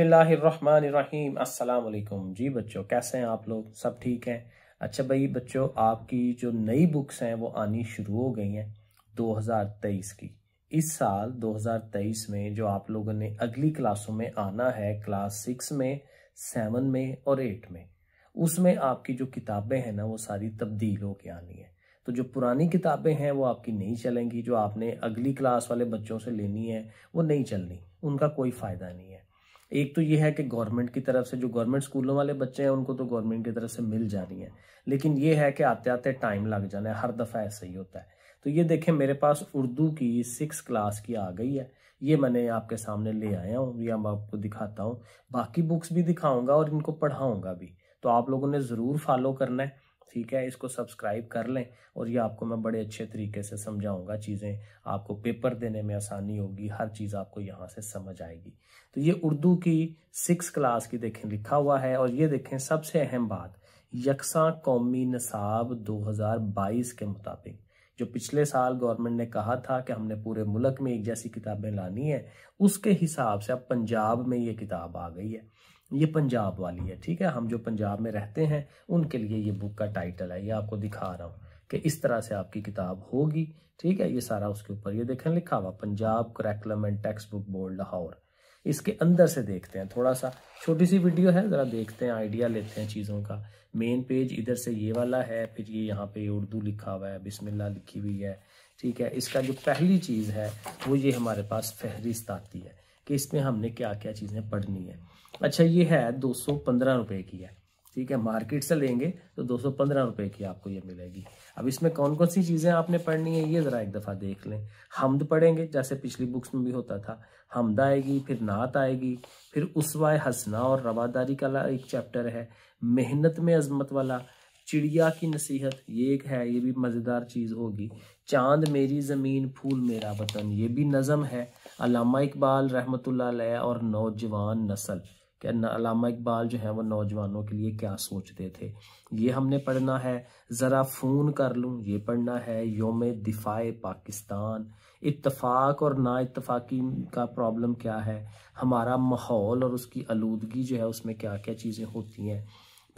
बसमीम् अल्लाम जी बच्चों कैसे हैं आप लोग सब ठीक हैं अच्छा भाई बच्चों आपकी जो नई बुक्स हैं वो आनी शुरू हो गई हैं 2023 की इस साल 2023 में जो आप लोगों ने अगली क्लासों में आना है क्लास सिक्स में सेवन में और एट में उसमें आपकी जो किताबें हैं ना वो सारी तब्दील होके आनी है तो जो पुरानी किताबें हैं वो आपकी नहीं चलेंगी जो आपने अगली क्लास वाले बच्चों से लेनी है वो नहीं चलनी उनका कोई फ़ायदा नहीं है एक तो ये है कि गवर्नमेंट की तरफ से जो गवर्नमेंट स्कूलों वाले बच्चे हैं उनको तो गवर्नमेंट की तरफ से मिल जानी है लेकिन ये है कि आते आते टाइम लग जाना है हर दफ़ा ऐसा ही होता है तो ये देखें मेरे पास उर्दू की सिक्स क्लास की आ गई है ये मैंने आपके सामने ले आया हूँ ये मैं आपको दिखाता हूँ बाकी बुक्स भी दिखाऊंगा और इनको पढ़ाऊँगा भी तो आप लोगों ने ज़रूर फॉलो करना है ठीक है इसको सब्सक्राइब कर लें और ये आपको मैं बड़े अच्छे तरीके से समझाऊंगा चीज़ें आपको पेपर देने में आसानी होगी हर चीज़ आपको यहाँ से समझ आएगी तो ये उर्दू की सिक्स क्लास की देखें लिखा हुआ है और ये देखें सबसे अहम बात यकसा कौमी नसाब 2022 के मुताबिक जो पिछले साल गवर्नमेंट ने कहा था कि हमने पूरे मुल्क में एक जैसी किताबें लानी है उसके हिसाब से अब पंजाब में ये किताब आ गई है ये पंजाब वाली है ठीक है हम जो पंजाब में रहते हैं उनके लिए ये बुक का टाइटल है ये आपको दिखा रहा हूँ कि इस तरह से आपकी किताब होगी ठीक है ये सारा उसके ऊपर ये देखें लिखा हुआ Punjab curriculum and textbook board Lahore इसके अंदर से देखते हैं थोड़ा सा छोटी सी वीडियो है ज़रा देखते हैं आइडिया लेते हैं चीज़ों का मेन पेज इधर से ये वाला है फिर ये यहाँ पे उर्दू लिखा हुआ है बिस्मिल्लाह लिखी हुई है ठीक है इसका जो पहली चीज़ है वो ये हमारे पास फहरिस्त आती है कि इसमें हमने क्या क्या चीज़ें पढ़नी है अच्छा ये है दो सौ पंद्रह रुपये की है ठीक है मार्केट से लेंगे तो दो सौ पंद्रह रुपये की आपको ये मिलेगी अब इसमें कौन कौन सी चीज़ें आपने पढ़नी है ये ज़रा एक दफ़ा देख लें हमद पढ़ेंगे जैसे पिछली बुक्स में भी होता था हमद आएगी फिर नात आएगी फिर वाय हंसना और रवादारी का एक चैप्टर है मेहनत में अजमत वाला चिड़िया की नसीहत ये एक है ये भी मज़ेदार चीज़ होगी चांद मेरी ज़मीन फूल मेरा वतन ये भी नज़म है अलामा इकबाल रहमत और नौजवान नसल कि अलामा इकबाल जो है वो नौजवानों के लिए क्या सोचते थे ये हमने पढ़ना है ज़रा फ़ोन कर लूँ ये पढ़ना है योम दिफाए पाकिस्तान इतफाक़ और ना इतफाक़ी का प्रॉब्लम क्या है हमारा माहौल और उसकी आलूदगी जो है उसमें क्या क्या चीज़ें होती हैं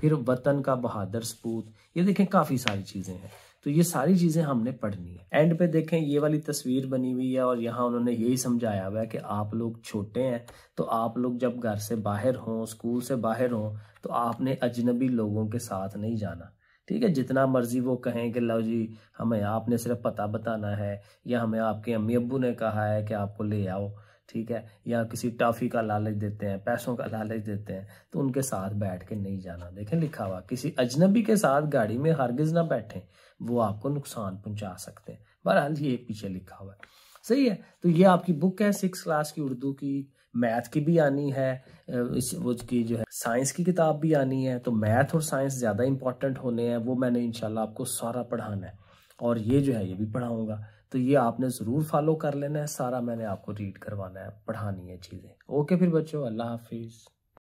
फिर वतन का बहादुर सपूत ये देखें काफ़ी सारी चीज़ें हैं तो ये सारी चीजें हमने पढ़नी है एंड पे देखें ये वाली तस्वीर बनी हुई है और यहाँ उन्होंने यही समझाया हुआ है कि आप लोग छोटे हैं तो आप लोग जब घर से बाहर हों स्कूल से बाहर हों तो आपने अजनबी लोगों के साथ नहीं जाना ठीक है जितना मर्जी वो कहें कि लो जी हमें आपने सिर्फ पता बताना है या हमें आपके अम्मी अबू ने कहा है कि आपको ले आओ ठीक है या किसी टॉफी का लालच देते हैं पैसों का लालच देते हैं तो उनके साथ बैठ के नहीं जाना देखें लिखा हुआ किसी अजनबी के साथ गाड़ी में हरगिज ना बैठें वो आपको नुकसान पहुंचा सकते हैं बहरहाल ये पीछे लिखा हुआ है सही है तो ये आपकी बुक है सिक्स क्लास की उर्दू की मैथ की भी आनी है इस उसकी जो है साइंस की किताब भी आनी है तो मैथ और साइंस ज़्यादा इंपॉर्टेंट होने हैं वो मैंने इनशाला आपको सारा पढ़ाना है और ये जो है ये भी पढ़ाऊँगा तो ये आपने ज़रूर फॉलो कर लेना है सारा मैंने आपको रीड करवाना है पढ़ानी है चीज़ें ओके फिर बच्चों अल्लाह हाफिज़